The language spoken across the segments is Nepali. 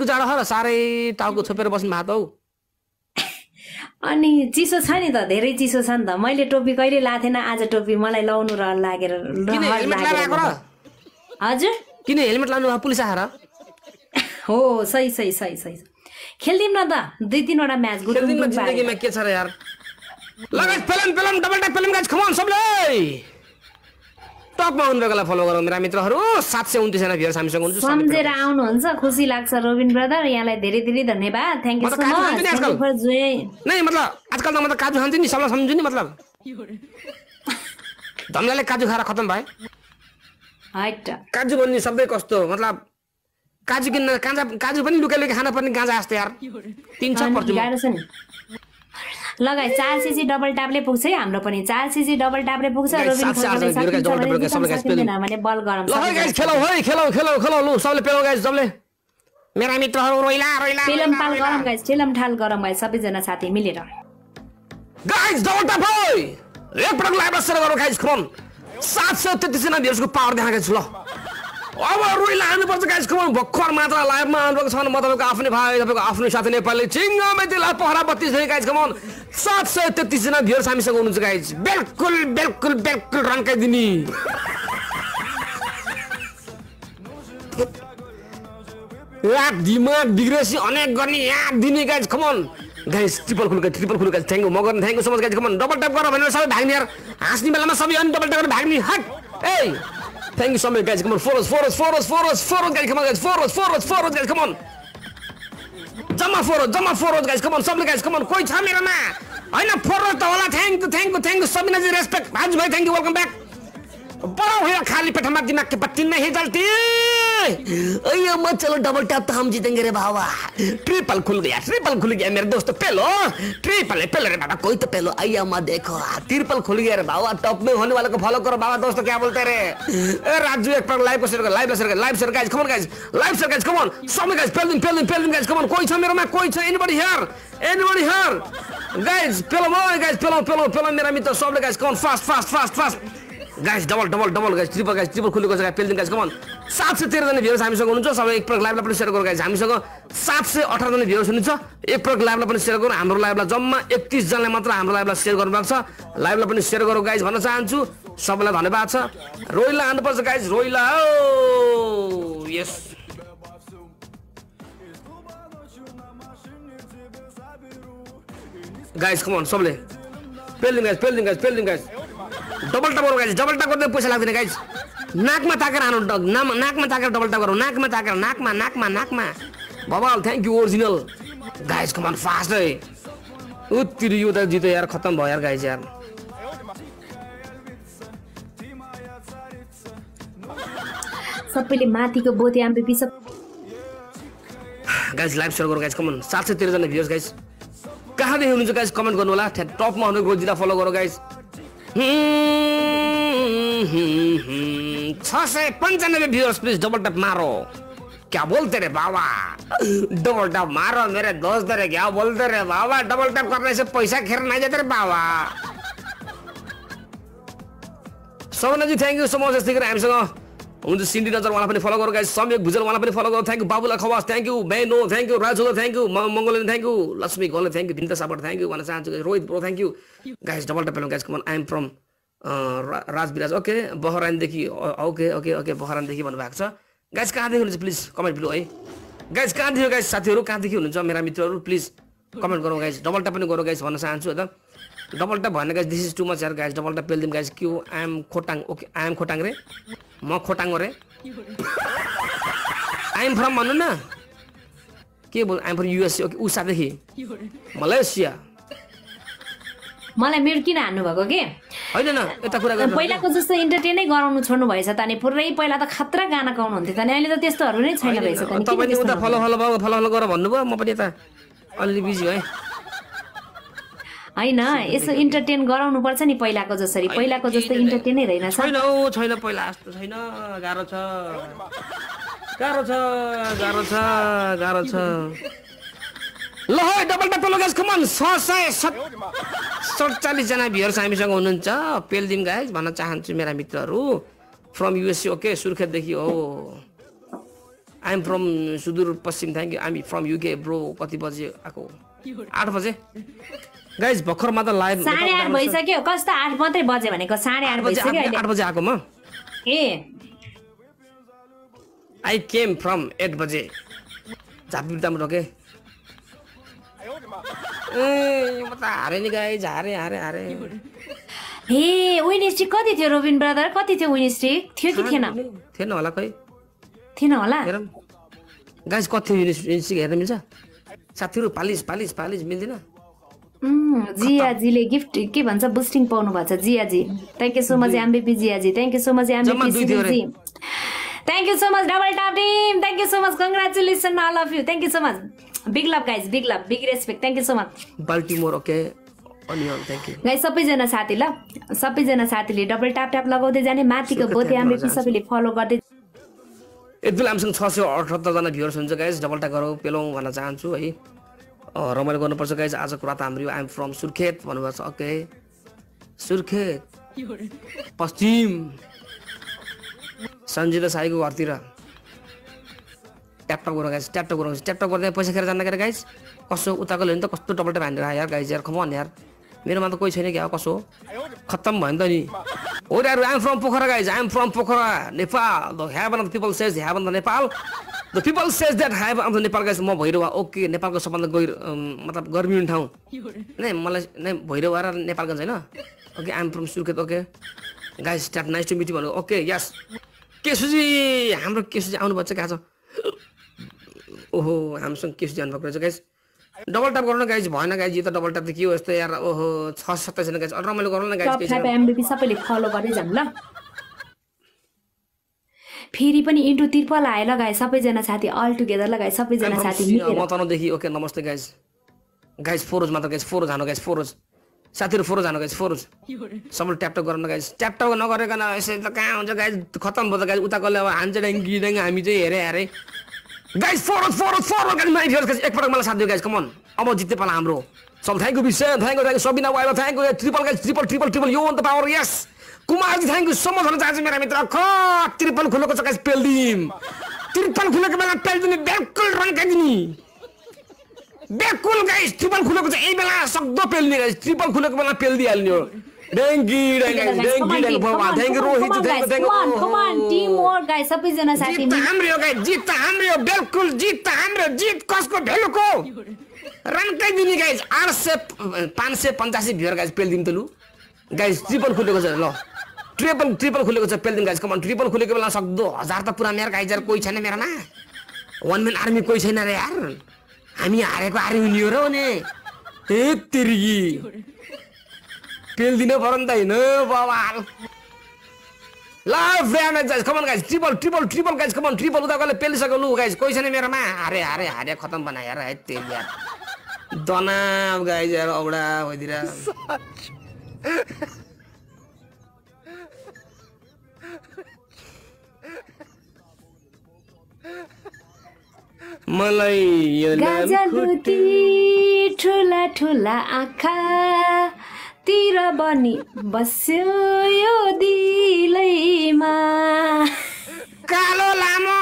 कतिको जाडो छ र साह्रै टाउको छोपेर बस्नु भएको हौ अनि चिसो छ नि त धेरै चिसो छ नि त मैले टोपी कहिले लाएको थिएन आज टोपी मलाई लाउनु र लागेर हजुर किन हेलमेट लाउनु पुलिस आएर हो सही सही सही सही खेलिदिउँ न त दुई तिनवटा म्याच जिन्दगीमा के छ र यार लगायत film film double type guys come खमान सबले टिकटकमा आउनुभएकोलाई फलो गरौँ मेरा मित्रहरू सात सय उन्तिसजना भ्युर्स हामीसँग हुन्छ सम्झेर आउनुहुन्छ खुसी लाग्छ रोबिन ब्रदर यहाँलाई धेरै धेरै धन्यवाद थ्याङ्क यू सो मच नै मतलब आजकल त म त काजु खान्छु नि सबलाई सम्झु नि मतलब धम्लाले काजु खाएर खतम भयो काजु भन्ने सबै कस्तो मतलब काजु किन्न काँचा काजु पनि लुके खान खानुपर्ने गाँजा जस्तो यार तिन छ पर्छ लगायत चार सिजी डबल ट्याबले पुग्छ है हाम्रो पनि चार सिजी डबल ट्याबले पुग्छ भने बल गरम मेरा सबैजना साथी मिलेर पावर देखाएको छु ल अब रुई लानुपर्छ गाइस खबर भर्खर मात्र लाइभमा आउनुभएको छ म तपाईँको आफ्नै भाइ तपाईँको आफ्नै साथी नेपाली चिङ्ग मेतिला पहरा बत्तिस भने गाइस खबर सात सय तेत्तिसजना भ्युर्स हामीसँग हुनुहुन्छ गाइस बिल्कुल बिल्कुल बिल्कुल रन्काइदिने याद दिमाग बिग्रेसी अनेक गर्ने यहाँ दिने गाइस खमन गाइस ट्रिपल खुल ट्रिपल खुल गाइस थ्याङ्क यू म गर्ने thank you so much guys come on double tap गर भनेर सबै भाग्ने यार हाँस्ने बेलामा सबै अनि डबल ट्याप गरेर भाग्ने हट ए Thank you so much, guys. Come on, follow us, follow us, follow us, follow us, follow us, guys. Come on, guys. Follow us, follow us, follow us, guys. Come on. Jamma follow, jamma follow, guys. Come on, some guys. Come on. Koi chami rama. I na follow ta wala. Thank you, thank you, thank you. Some guys respect. Haji bhai, thank you. Welcome back. Bara hoya khali pe di dimak ke patin nahi jalti. अयो चलो डबल टैप तो हम जीतेंगे रे बाबा ट्रिपल खुल गया ट्रिपल खुल गया मेरे दोस्त पेलो ट्रिपल है पेलो रे बाबा कोई तो पेलो अयो देखो ट्रिपल खुल गया रे बाबा टॉप में होने वाले को फॉलो करो बाबा दोस्तों क्या बोलते रे ए राजू एक पर live sir share live share live share guys come on guys live share guys come on सब गाइस पेल दिन पेल गाइस कम ऑन कोई छ मेरोमा कोई छ anybody here anybody here guys पेलो गाइस पेलो पेलो पेलो मेरा मित्र सब guys come on fast fast fast fast guys double double double guys triple guys triple खुलेको छ गाइस दिन गाइस कमन सात सय तेह्रजना भ्युवर्स हामीसँग हुनुहुन्छ सबै एक प्रक लाइभलाई पनि सेयर गरौँ गाइस हामीसँग सात सय अठारजना भ्युवर्स हुनुहुन्छ एक प्रक लाइभलाई पनि सेयर गरौँ हाम्रो लाइभलाई जम्मा एकतिसजनाले मात्र हाम्रो लाइभलाई सेयर गर्नुभएको छ लाइभलाई पनि सेयर गरौँ गाइस भन्न चाहन्छु सबैलाई धन्यवाद छ रोइला हान्नुपर्छ गाइस रोइला हो यस गाइस कमन सबले पेलिङ गाइस पेलिङ गाइस पेलिङ गाइस डबल गरौँ गाइज डबलटा गर्दै पैसा लाग्दैन गाइज नाकमा ताकेर आनु नाकमा ताकेर डबलटा गरौँ नाकमा ताकेर नाकमा नाकमा नाकमा भवाल thank you original guys come on fast है ऊ तिर यो त जित्यो यार खत्तम भयो यार गाइज यार सबैले माथिको बोते आम्बेपी सब गाइज लाइभ सेयर गर गाइज कमन सात सय तेह्रजना भ्युर्स गाइज कहाँदेखि हुनुहुन्छ गाइज कमेन्ट गर्नु होला टपमा हुनु गोजिला फलो गर गाइज छ सय डबल टप मारो क्या बोलते रे बाबा डबल टप मारो मेरे दोस्त रे क्या बोलते रे बाबा डबल टप करने से पैसा खेर नहीं जाते रे बाबा Sona ji thank you so much sticker हामीसँग हुन्छ सिन्डी नजर उहाँलाई पनि फलो गरौँ गाइस सम्यक भुजेल उहाँलाई पनि फलो गरौँ thank you Babula Khawas thank you Beno thank you Raju thank you Mangolin thank you Laxmi Gole thank you Bhinta Sapat thank you भन्न चाहन्छु Rohit bro thank you guys double double guys come on I'm from Rajbiraj okay बहरानदेखि ओके ओके ओके बहरानदेखि भन्नुभएको छ गाइस कहाँदेखि हुनुहुन्छ प्लिज कमेन्ट बिलो है गाइस कहाँदेखि गाइस साथीहरू कहाँदेखि हुनुहुन्छ मेरा मित्रहरू प्लिज कमेन्ट गरौँ गाइस डबल टप पनि गरौँ गाइस भन्न चाहन्छु है त डबल ट्याप भन्ने guys this is too much यार गाइज डबल ट्याप पेलिदिउँ गाइज क्यु I'm Khotang okay I'm Khotang रे म खोटाङ रे आइएम फ्रम भन्नु न के बोल आइएम फ्रम युएसए ओके उसादेखि मलेसिया मलाई मेरो किन हान्नुभएको के होइन यता कुरा पहिलाको जस्तो इन्टरटेनै गराउनु छोड्नु भएछ ताने पुरै पहिला त खतरा गाना गाउनुहुन्थ्यो ताने अहिले त त्यस्तोहरू नै छैन भएछ तपाईँले उता फलो फलो फलो फलो गर भन्नुभयो म पनि यता अलिअलि बिजी भएँ होइन यसो इन्टरटेन गराउनु पर्छ नि पहिलाको जसरी पहिलाको जस्तो इन्टरटेनै रहेन छैन छैन पहिला जस्तो छैन गाह्रो छ गाह्रो छ गाह्रो छ गाह्रो छ ल है डबल डबल ग्यास कमान छ सय जना भ्युयर्स हामीसँग हुनुहुन्छ पेलदिम गाइस भन्न चाहन्छु मेरा मित्रहरू फ्रम युएसए ओके सुर्खेतदेखि हो I'm from Sudur Paschim thank you I'm from UK bro कति बजे आएको आठ बजे गाइज भर्खर मात्र लाइभ साढे आठ भइसक्यो कस्तो आठ मात्रै बजे भनेको साढे आठ बजे आठ बजे आएको म ए आई केम फ्रम एट बजे झापी बिर्तामा रोके ए म त हारेँ नि गाई हारेँ हारेँ हारेँ ए विनिस्ट्री कति थियो रोबिन ब्रदर कति थियो विनिस्ट्री थियो कि थिएन थिएन होला खै थिएन होला गाइस कति इन्सिक हेर्न मिल्छ साथीहरू पालिस पालिस पालिस मिल्दैन जियाजीले गिफ्ट के भन्छ बुस्टिङ पाउनु भएको छ Jiyaji thank you so much MBP Jiyaji thank you so much MBP thank you so much double tap team thank you so much congratulation आई अफ यु thank you so much big love guys big love big respect thank you so much Baltimore okay guy सबैजना साथी ल सबैजना साथीले डबल ट्याप ट्याप लगाउँदै जाने माथिको बोते आम्रेपी सबैले फलो गर्दै यति बेला हामीसँग छ सय अठहत्तरजना भ्युर्स हुन्छ गाइज डबल ट्याग गरौँ पेलौँ भन्न चाहन्छु है रमाइलो गर्नुपर्छ गाइज आजको कुरा त हाम्रो आइएम फ्रम सुर्खेत भन्नुभएको छ ओके सुर्खेत पश्चिम सञ्जिता साईको घरतिर ट्यापटप गरौँ गाइज ट्यापटप गरौँ ट्यापटप गर्दै पैसा खेर जाँदाखेरि गाइज कसो उताको ल्यायो भने त कस्तो डबल ट्याप हानेर यार गाइज यार खमा यार मेरोमा त कोही छैन क्या कसो खत्तम भयो नि त नि Uriaru, I'm from Pokhara, guys. I'm from Pokhara, Nepal. The heaven of the people says the heaven of the Nepal. The people says that heaven the Nepal Nepal, म भैरवा ओके नेपालको सबभन्दा गहिरो मतलब गर्मी हुने ठाउँ नै मलाई नै भैरवा र नेपालगञ्ज होइन okay I'm from Surkhet okay guys start nice to meet भन्नु ओके यस केसुजी हाम्रो केसुजी आउनुपर्छ कहाँ छ ओहो हामीसँग केसुजी आउनुभएको रहेछ गाइस डबल ट्याप गर्नु न गाइज भएन गाइज यो त डबल ट्याप त के हो यस्तो यार ओहो छ सत्ताइस छैन गाइज रमाइलो गरौँ न गाइज एमबिपी सबैले फलो गर्दै जानु ल फेरि पनि इन्टु तिर्पल आयो ल सबैजना साथी अल टुगेदर ल सबैजना साथी म तनदेखि ओके नमस्ते गाइज गाइज फोरोज मात्र गाइज फोरोज हानु गाइज फोरोज साथीहरू फोरोज हानु गाइज फोरोज सबै ट्याप ट्याप गर्नु गाइज ट्याप ट्याप नगरेको न यसरी त कहाँ हुन्छ गाइज खतम भयो त गाइज उता कसले अब हान्छ ड्याङ ड्याङ्गी हामी चाहिँ हेरे हेरेँ guys forward forward forward guys my guys एकपटक मलाई साथ दियो गाइस कम अन अब जित्ने पाला हाम्रो सम थ्याङ्क यू विषय thank you thank Sabina Waiba thank you triple guys triple triple triple यो द पावर यस कुमारजी थ्याङ्क यू सो मच भन्न चाहन्छु मेरा मित्र ख ट्रिपल खुलेको छ गाइस पेल्दिम ट्रिपल खुलेको बेला पेल बिल्कुल बेकुल रन गाइस ट्रिपल खुलेको छ यही बेला सक्दो पेल्ने गाइस ट्रिपल खुलेको बेला पेलिदिइहाल्ने हो डेङ्गी डेङ्गी डेङ्गी रोहित टीम गाइस गाइस जित त हाम्रो बिल्कुल जित त हाम्रो जित कसको भेलुको गाइस 585 गाइस गाइस ट्रिपल खुलेको छ ल ट्रिपल ट्रिपल खुलेको छ गाइस ट्रिपल खुलेको बेला सक्दो हजार त पुरा मेरो गाइस कोही छैन मेरोमा वान मेन आर्मी कोही छैन रे यार हामी हारेको हारे हो र किल दिन पऱ्यो नि त हिँड्नु बवाल ल brand guys come on guys triple triple triple guys come on triple उता कसले पेलिसक्यो लु गाइज कोही छैन मेरोमा हारे हारे हारे खतम बना हेर है त्यो यार दनाम गाइस यार औडा भइदिएर मलाई यो नाम ठुला ठुला आँखा तिर बनी बस्यो यो दिलैमा कालो लामो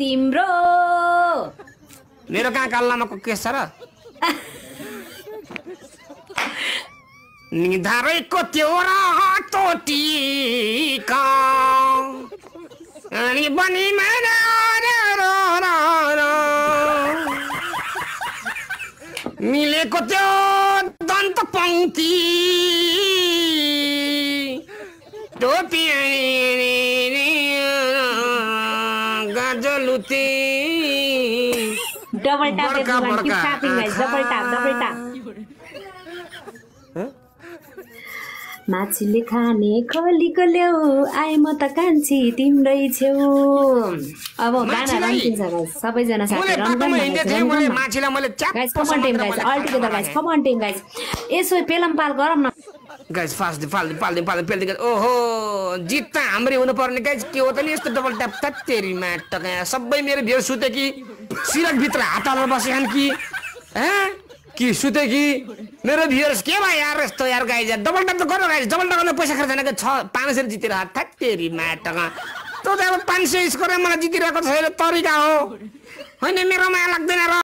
तिम्रो मेरो कहाँ कालो लामाको केस छ र निधारैको त्यो र तोटी का अनि बनी मेरो मिलेको त्यो दन्त पङ्क्ति टोपी गजलुती double tap double tap double tap माछीले खाने खलीको कल्याउ आए म त कान्छी तिम्रै छेउ अब गाना रम्किन्छ सबैजना साथी गाइस गाइस यसो पेलम पाल गरौँ न गाइस फास्ट फाल्दै फाल्दै फाल्दै पेल्दै ओहो जित त हाम्रै हुनुपर्ने गाइस के हो त नि यस्तो डबल ट्याप तत्तेरी टका सबै मेरो भेड सुते कि सिरकभित्र हात हालेर बसेछन् कि कि सुते कि मेरो भ्युर्स के भयो यार यस्तो यार गाई जा डबल टप त गर्नु गाई डबल डबल पैसा खर्च के छ पाँच सय जितेर मा माटका तँ त अब पाँच सय स्कोर मलाई जितिरहेको छैन तरिका हो होइन मेरोमा लाग्दैन र